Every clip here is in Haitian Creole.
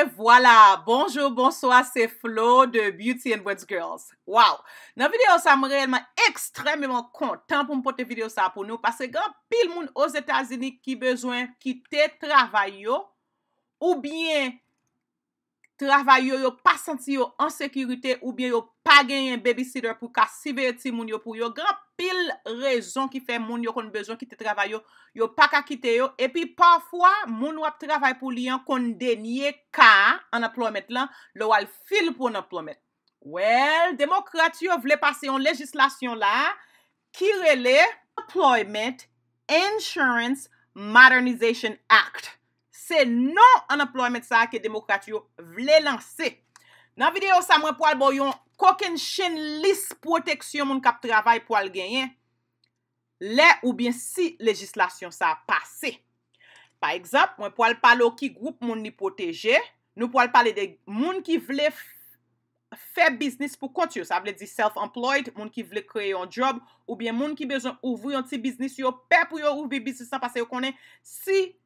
Et voilà! Bonjour, bonsoir, c'est Flo de Beauty and Wedge Girls. Wow! Nan video sa m reèlman ekstremèman kontan pou m pote video sa pou nou pase gen pil moun os Etasini ki bezwen ki te travay yo ou bien... travay yo yo pa santi yo ansekirite ou bien yo pa genye an babysitter pou ka sibe eti moun yo pou yo. Gran pil rezon ki fe moun yo kon bejon kite travay yo, yo pa ka kite yo. E pi parfwa, moun wap travay pou liyon kon denye ka an aploimet lan, lo wal fil pou an aploimet. Well, demokrat yo vle pase yon legislasyon la, kirele Employment Insurance Modernization Act. se non an employement sa ke demokrat yo vle lanse. Nan videyo sa mwen po al bo yon koken chen lis proteksyon moun kap travay po al genyen, le ou bien si legislasyon sa pase. Pa ekzap, mwen po al palo ki group moun ni proteje, nou po al pale de moun ki vle fe biznis pou kont yo, sa vle di self-employed, moun ki vle kreye yon job, ou bien moun ki bejan ouvri yon ti biznis yo, pe pou yo ouvri biznis sa pase yo konen si legislasyon.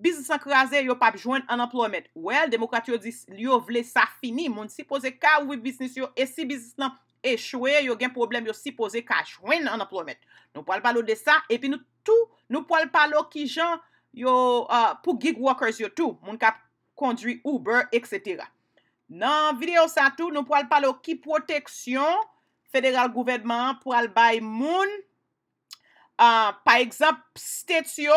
Biznis ankraze, yo pap jwen anoplomet. Wel, demokrate yo dis, yo vle sa fini. Moun si pose ka ouwi biznis yo, e si biznis lan e chwe, yo gen problem yo si pose ka jwen anoplomet. Nou pal palo de sa, epi nou tou, nou pal palo ki jan, yo uh, pou gig workers yo tou, moun kap kondri Uber, etc. Nan video sa tou, nou pal palo ki proteksyon, federal gouvedman, pou al bay moun, uh, pa ekzamp stets yo,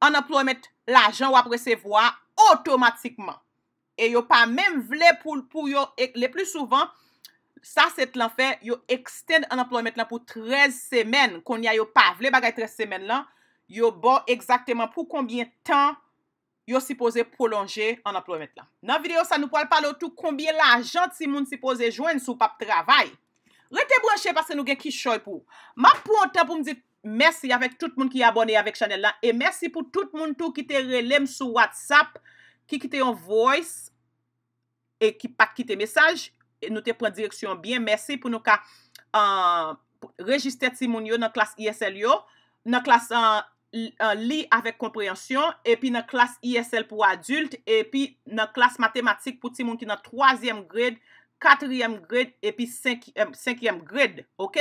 an employement la jan wap resevoa otomatikman. E yo pa men vle pou yo le plus souvan, sa set lan fe, yo ekstend an employement la pou 13 semen, kon ya yo pa vle bagay 13 semen lan, yo bon ekzakteman pou konbien tan yo sipoze prolonger an employement la. Nan video sa nou po al palo tou konbien la jan si moun sipoze jwenn sou pap travay. Rete branshe pasen nou gen kishoy pou. Ma pou an tan pou mzit, Mersi avèk tout moun ki abonè avèk chanel lan. E mersi pou tout moun tou ki te relem sou WhatsApp, ki ki te yon voice, e ki pat ki te mesaj, e nou te pren direksyon byen. Mersi pou nou ka euh, rejistè ti moun yo nan klas ISL yo, nan klas euh, li avèk komprehensyon, e pi nan klas ISL pou adult, e pi nan klas matematik pou ti moun ki nan 3èm grade, 4èm grade, e pi 5èm grade, ok?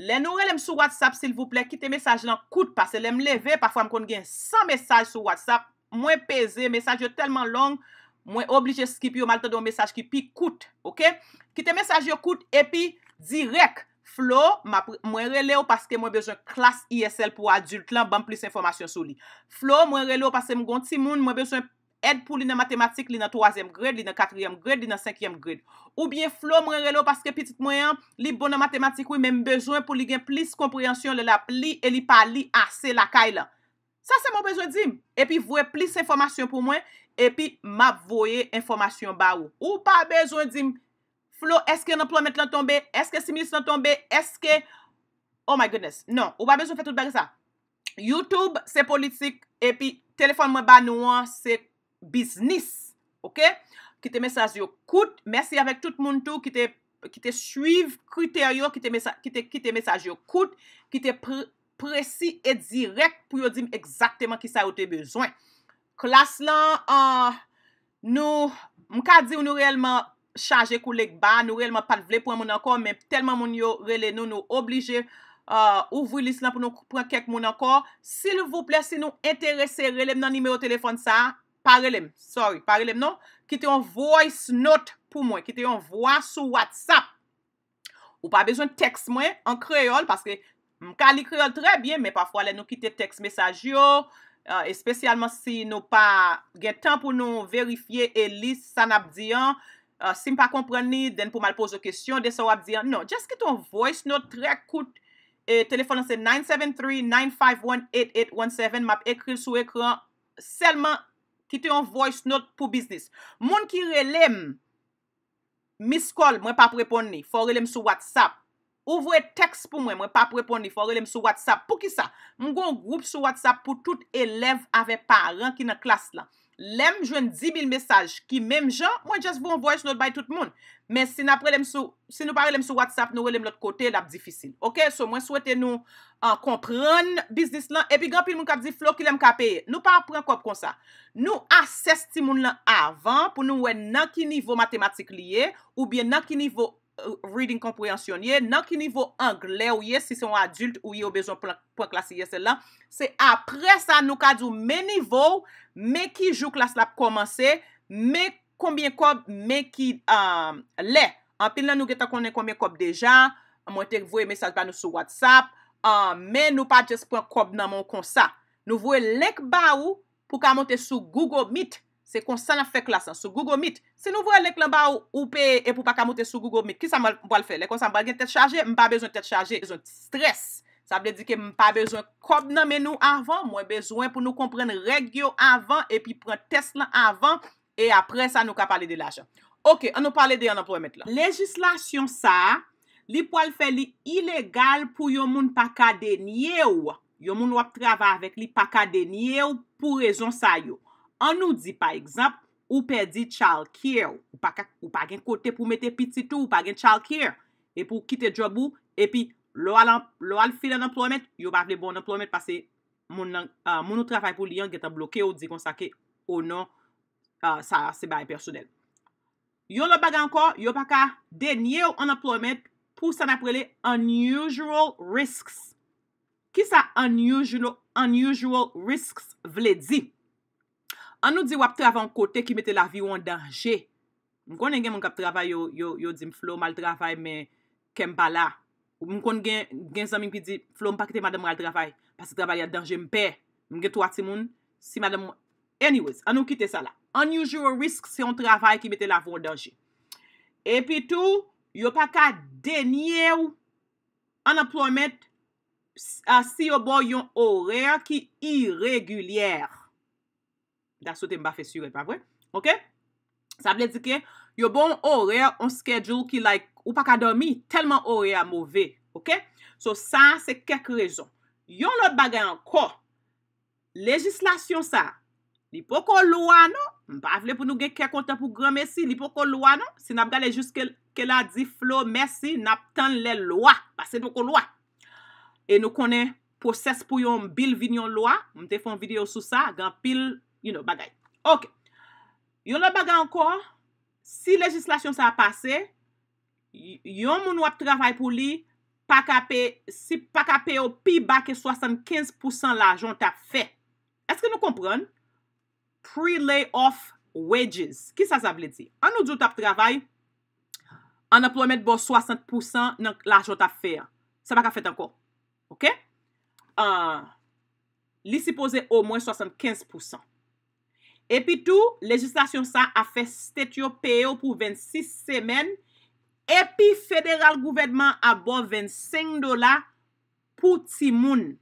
Lè nou re lèm sou WhatsApp, s'il vous plè, ki te mesaj lan kout, pasè lèm lève, pafwa m kon gen 100 mesaj sou WhatsApp, mwen peze, mesaj yo telman long, mwen oblije skip yo, malte don mesaj ki pi kout, ok? Ki te mesaj yo kout, epi, direk, Flo, mwen rele ou paske mwen bezon klas ISL pou adult lan, ban plus informasyon sou li. Flo, mwen rele ou paske mwen gonti moun, mwen bezon pwant, Ed pou li nan matematik li nan 3e grade, li nan 4e grade, li nan 5e grade. Ou bien Flo mwen relo paske pitit mwen yan, li bon nan matematik wè mèm bejwen pou li gen plis komprehensyon lè la pli e li pa li ase lakay la. Sa se mwen bejwen di m. E pi vwe plis informasyon pou mwen, e pi m avoye informasyon ba ou. Ou pa bejwen di m. Flo, eske nan plomet lan tombe? Eske similis lan tombe? Eske? Oh my goodness, non. Ou pa bejwen fè tout be rizak? Youtube, se politik, e pi telefon mwen ba nouan, se kompanyon, biznis. Ok? Kite mesaj yo kout. Mersi avèk tout moun tou. Kite suiv kriter yo. Kite mesaj yo kout. Kite presi et direk pou yo dim ekzakteman ki sa yo te bezwen. Klas lan, ah, nou, mkadi ou nou reyelman chaje kou lek ba. Nou reyelman pat vle pou an moun akor. Men, telman moun yo rele nou nou oblije ah, ouvri lis lan pou nou prekèk moun akor. Sil vouple, si nou enterese rele mnan nimeyo telefon sa, Parelem, sorry, parelem nou. Kite yon voice note pou mwen. Kite yon voa sou WhatsApp. Ou pa bezwen text mwen an kreol, paske m kalik kreol trebyen, me pafwa le nou kite text mesaj yo, espesyalman euh, e si nou pa gen tan pou nou verifiye e lis san ap diyan. Euh, si m pa komprani, den pou mal pose kestyon, desa wap diyan. Non, jes kite yon voice note tre akout e telefon nan se 973 9518817, map ekri sou ekran, selman ki te yon voicenote pou biznis. Moun ki relem miskol, mwen pa pwepon ni, fò relem sou WhatsApp. Ou vwe tekst pou mwen, mwen pa pwepon ni, fò relem sou WhatsApp. Pou ki sa? Mwen goun group sou WhatsApp pou tout elev avè paran ki nan klas la. Lem jwen 10.000 mesaj ki mem jan, mwen jes vou envoye sou not bay tout moun. Men si nou pare lem sou WhatsApp, nou we lem lot kote, lap difisil. Ok, sou mwen souwete nou an kompran biznis lan, epi genpil moun kap di flow ki lem kap e. Nou pa apren kompran sa. Nou asestimoun lan avan pou nou we nan ki nivou matematik liye ou bien nan ki nivou avans. Euh, reading kompouyansyon ye, nan ki nivou angle ou ye, si son adult ou ye ou bezon pou an klasye se lan, se apre sa nou ka djou men nivou, men ki jou klas la pou komanse, men kombien kob, men ki euh, le. An pil nan nou geta konen kombien kob dejan, mwen te vwe mesaj ban nou sou WhatsApp, euh, men nou pa djes pou an kob nan moun konsa. Nou vwe lek ba ou pou ka monte sou Google Meet Se kon san la fek la san, sou Google Meet. Se nou vwe lek lan ba ou upe e pou pa kamote sou Google Meet, ki san mwen wale fe? Le kon san mwen wale gen tet chaje, mwen pa bezon tet chaje, mwen bezon stres. Sa ble di ke mwen pa bezon kob nan menou avan, mwen bezon pou nou kompren regyo avan, e pi pren test lan avan, e apre sa nou ka pale de la jan. Ok, an nou pale de yon an pou wale met la. Legislasyon sa, li wale fe li ilegal pou yon moun pa ka denye ou. Yon moun wap trava avet li pa ka denye ou pou rezon sa yon. An nou di, pa ekzamp, ou pe di child care, ou pa gen kote pou mete piti tou, ou pa gen child care, e pou kite jobou, e pi lo al fil an employment, yo pa aple bon employment, pase moun nou trafay pou li an getan bloke ou di konsake ou non sa sebae personel. Yo lo baga anko, yo pa ka denye ou unemployment pou san aprele unusual risks. Ki sa unusual risks vle di? An nou di wap trav an kote ki mette la viw an danje. Mkon en gen mwen kap travay yo di mflou mal travay men kem pa la. Mkon gen zamin pi di, flou mpa kite madam wale travay, pasi travay an danje mpe. Mge to ati moun, si madam wale. Anyways, an nou kite sa la. Unusual risk se yon travay ki mette la viw an danje. Epi tou, yo pa ka denye ou unemployment si yo bo yon horer ki iregulier. Da sote mba fe sure, pa vre? Ok? Sa ble di ke, yo bon ore, on schedule ki like, ou pa ka dormi, telman ore a mouve, ok? So sa, se kek rezon. Yon lot bagay anko, legislasyon sa, ni po kon lwa, no? Mba vle pou nou gen kek konta pou gran mesi, ni po kon lwa, no? Si nap gale just ke la di flow mesi, nap tan le lwa, pase nou kon lwa. E nou konen, poses pou yon bil vin yon lwa, mte fon video sou sa, gan pil lwa, You know, bagay. Ok. Yo le bagay anko, si legislasyon sa a pase, yo moun wap travay pou li, pak apè, si pak apè yo pi bakè 75% e la ajon tap fè. Eske nou kompran? Pre-layoff wages. Ki sa zavle di? An nou di wap tap travay, an a plou met bo 60% nan l'ajon tap fè. Sa bak ap fè anko. Ok? Li si pose o mwen 75%. Epi tou, lejislasyon sa a fe stetyo peyo pou 26 semen. Epi federal gouvedman a bo 25 dola pou timoun.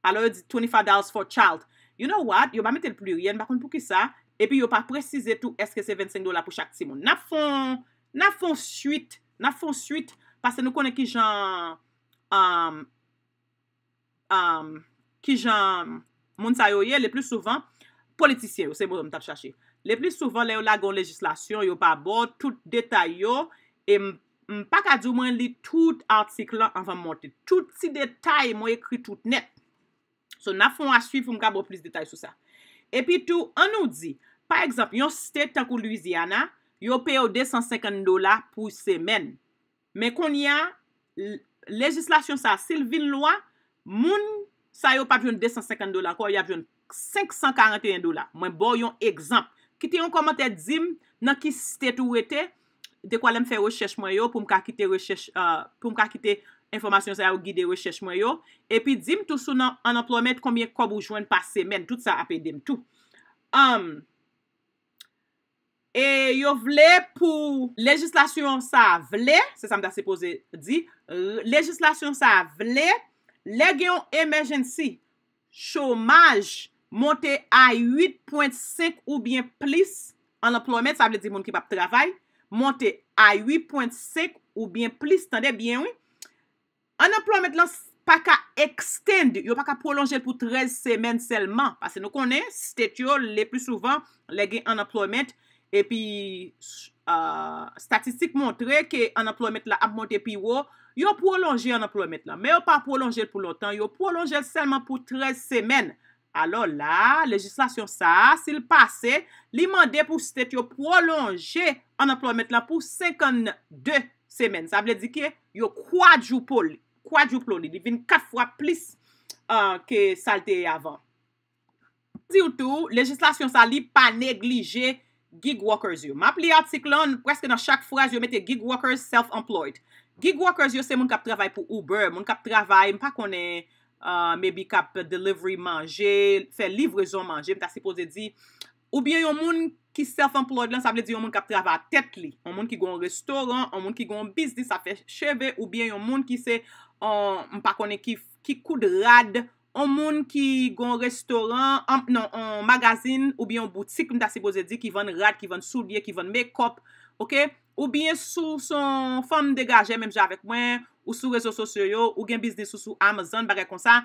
Alo yo di $25 for child. You know what? Yo ba metel pluriyen, ba kon pou ki sa. Epi yo pa prezise tou eske se 25 dola pou chak timoun. Na fon, na fon suite, na fon suite. Pase nou konen ki jan, um, um, ki jan moun sayoye le plus souvan. politisyen yo, se mwen mwen tat chache. Le plis souvan, le yo lagon legislasyon, yo pa bo, tout detay yo, e m pakadou mwen li tout artiklan anvan mwote. Tout si detay mwen ekri tout net. So, na fon a chif, mwen ka bo plis detay sou sa. E pi tou, an nou di, par ekzap, yon state takou Louisiana, yo peyo 250 dola pou semen. Men kon ya legislasyon sa, sylvin lwa, moun sa yo pa vyon 250 dola, kwa yo vyon 541 dola. Mwen bo yon ekzamp. Kite yon komante djim nan ki stet ou ete de kwa lem fe rechèch mwen yo pou mka kite rechèch, euh, pou mka kite informasyon sa ya ou gide rechèch mwen yo. E pi djim tout sou nan anplomet koumye kobou jwen pas semen. Tout sa apè dem tout. Um, e yo vle pou legislasyon sa vle, se sa mda se pose di, legislasyon sa vle le gen yon emergency chomaj Monte a 8.5 ou bien plis. Unemployment, sa ap le di moun ki pap travay. Monte a 8.5 ou bien plis. Tande, bien, oui. Unemployment lan, pa ka extend. Yo pa ka prolonger pou 13 semen selman. Pase nou konen, statyo le plus souvan, le gen unemployment, epi euh, statistik montre ke unemployment la ap monte pi wo. Yo prolonger unemployment la. Me yo pa prolonger pou lotan. Yo prolonger selman pou 13 semen. Alors la, legislasyon sa, si l'passe, li mande pou stet yo prolonje an employment la pou 52 semen. Sa vle di ke yo kwa djoupol. Kwa djoupol li, li bin kat fwa plis ke salte avan. Di ou tou, legislasyon sa li pa neglije gig workers yo. Ma pli atik lan, preske nan chak fwa, yo mette gig workers self-employed. Gig workers yo se moun kap travay pou Uber, moun kap travay, moun pa konen Euh, mebi kap delivery manje, fe livrezon manje, mta sipoze di, oubyen yon moun ki self-employed lan, sa ble di yon moun kap traba tet li, yon moun ki gwen restaurant, yon moun ki gwen business a fe cheve, oubyen yon moun ki se, euh, mpa kone ki kou de rad, yon moun ki gwen restaurant, nou, magazin, oubyen boutik, mta sipoze di, ki ven rad, ki ven soubye, ki ven make-up, Ou bien sou son fom degaje, mèm jè avèk mwen, ou sou reso sosyo, ou gen biznis sou sou Amazon, bagè kon sa,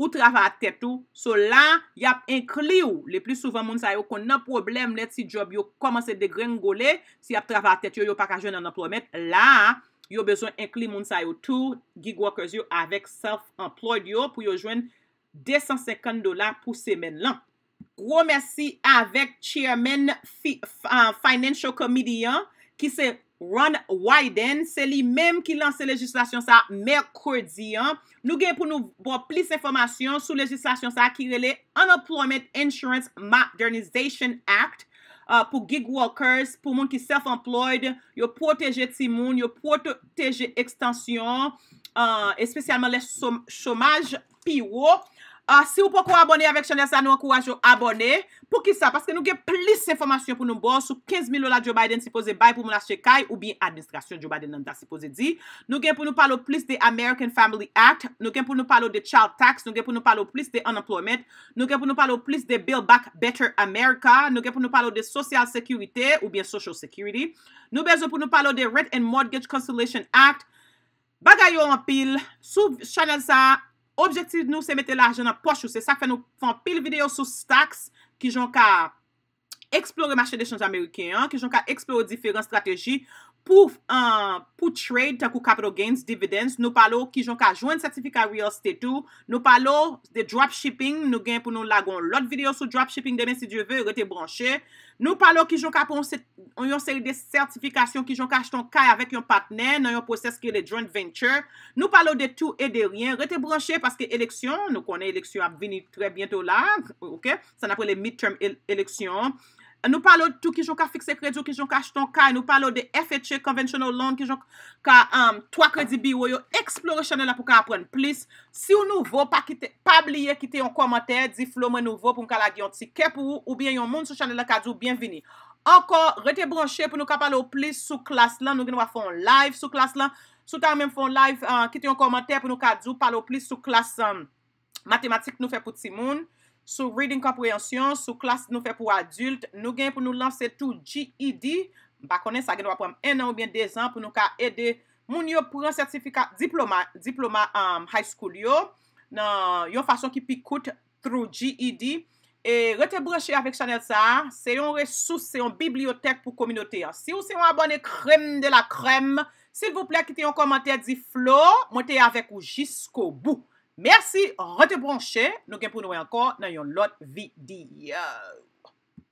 ou travè a tèt ou. So la, yap inkli ou, le plis souvan moun sa yo kon nan problem let si job yo komanse degrengole, si yap travè a tèt yo, yo pak a jwen an emplomet. La, yo bezon inkli moun sa yo tou, gig workers yo, avèk self-employed yo, pou yo jwen 250 dolar pou semen lan. Gros mersi avèk chairman euh, financial comedian ki se Ron Wyden. Se li mèm ki lanse legislasyon sa mèrkordiyan. Nou gen pou nou bò plis informasyon sou legislasyon sa ki rele Unemployment Insurance Modernization Act euh, pou gig walkers, pou moun ki self-employed, yo poteje timoun, yo poteje ekstansyon, espèsyalman euh, lè chomaj piwo. Ah, si ou pou kou abone avek chanel sa, nou akouwaj ou abone. Pou ki sa? Paske nou gen plis informasyon pou nou bo. Sou 15 mil ou la Joe Biden si pose bay pou mou la chekay ou bi administrasyon Joe Biden nan da si pose di. Nou gen pou nou palo plis de American Family Act. Nou gen pou nou palo de Child Tax. Nou gen pou nou palo plis de Unemployment. Nou gen pou nou palo plis de Build Back Better America. Nou gen pou nou palo de Social Security ou biye Social Security. Nou bezo pou nou palo de Rent and Mortgage Constellation Act. Bagay yo an pil. Sou chanel sa... Objektiv nou se mette la ajen an poch ou se sak fe nou fan pil video sou staks ki jon ka explore machè de chanj amerikè an, ki jon ka explore diferent strategi ou Pou euh, trade, takou capital gains, dividends, nou palo ki jon ka jwenn certifika real estate ou, nou palo de dropshipping, nou gen pou nou lagon lot videyo sou dropshipping demen si diyo ve, rete branche. Nou palo ki jon ka pou yon seri de sertifikasyon ki jon ka jton kay avèk yon patnen, yon proses ki yon joint venture. Nou palo de tout et de rien, rete branche paske eleksyon, nou konen eleksyon ap vini tre bientou la, ok, san apwe le midterm eleksyon. Nou palo tou ki joun ka fikse kredi ou ki joun ka ashton ka. Nou palo de FHA, e Conventional Loan, ki joun ka 3 kredi bi ou yo. Eksplore chanel la pou ka apren plis. Si ou nouvo, pa bliye, kite yon komante, di flou mwen nouvo pou mwen ka lagyon tike pou ou, ou bien yon moun sou chanel la ka djou, bienveni. Ankor, rete branche pou nou ka palo plis sou klas la. Nou gen wafon live sou klas la. Soutan mwen fon live, kite uh, yon komante pou nou ka djou, palo plis sou klas um, matematik nou fe pou ti moun. Sou reading komprensyon, sou klas nou fe pou adult, nou gen pou nou lanse tou GED. Bak konen sa gen wapwem en an ou bien dezan pou nou ka ede moun yo pou yon sertifikat diploma um, high school yo. Nan yon fason ki pi koute trou GED. E rete breche avek chanel sa, se yon resous, se yon bibliotek pou kominote. Si ou se yon abone krem de la krem, sil vople kite yon komante di Flo, mwete yon avek ou jisko bou. Mersi, rote bronche, nou genpoun wè ankon nan yon lot videyo.